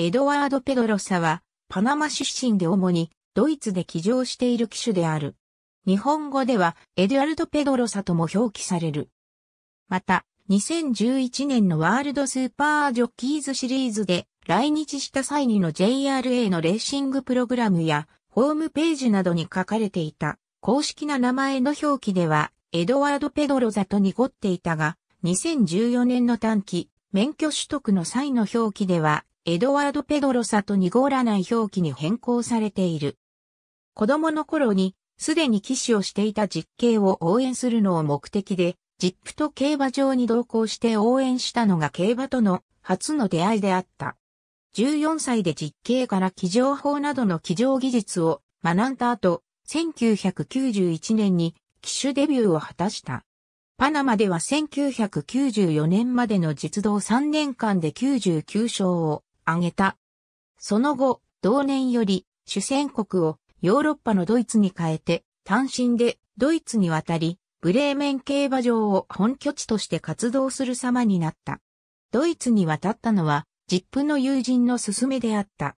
エドワード・ペドロサは、パナマ出身で主に、ドイツで起乗している機種である。日本語では、エドワード・ペドロサとも表記される。また、2011年のワールドスーパージョッキーズシリーズで、来日した際にの JRA のレーシングプログラムや、ホームページなどに書かれていた、公式な名前の表記では、エドワード・ペドロザと濁っていたが、2014年の短期、免許取得の際の表記では、エドワード・ペドロサと濁らない表記に変更されている。子供の頃に、すでに騎士をしていた実刑を応援するのを目的で、ジップと競馬場に同行して応援したのが競馬との初の出会いであった。14歳で実刑から騎乗法などの騎乗技術を学んだ後、1991年に騎手デビューを果たした。パナマでは1994年までの実動3年間で99勝を挙げた。その後、同年より主戦国をヨーロッパのドイツに変えて、単身でドイツに渡り、ブレーメン競馬場を本拠地として活動する様になった。ドイツに渡ったのは、ジップの友人の勧めであった。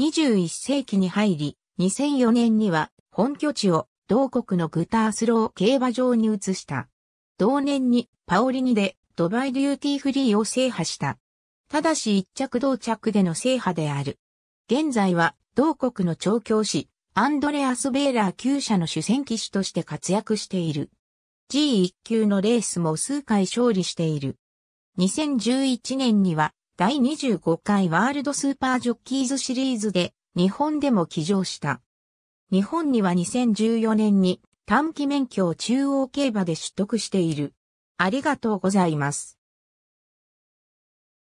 21世紀に入り、2004年には本拠地を同国のグタースロー競馬場に移した。同年にパオリニでドバイデューティーフリーを制覇した。ただし一着同着での制覇である。現在は、同国の調教師、アンドレアス・ベーラー級者の主戦騎士として活躍している。G1 級のレースも数回勝利している。2011年には、第25回ワールドスーパージョッキーズシリーズで、日本でも騎乗した。日本には2014年に短期免許を中央競馬で取得している。ありがとうございます。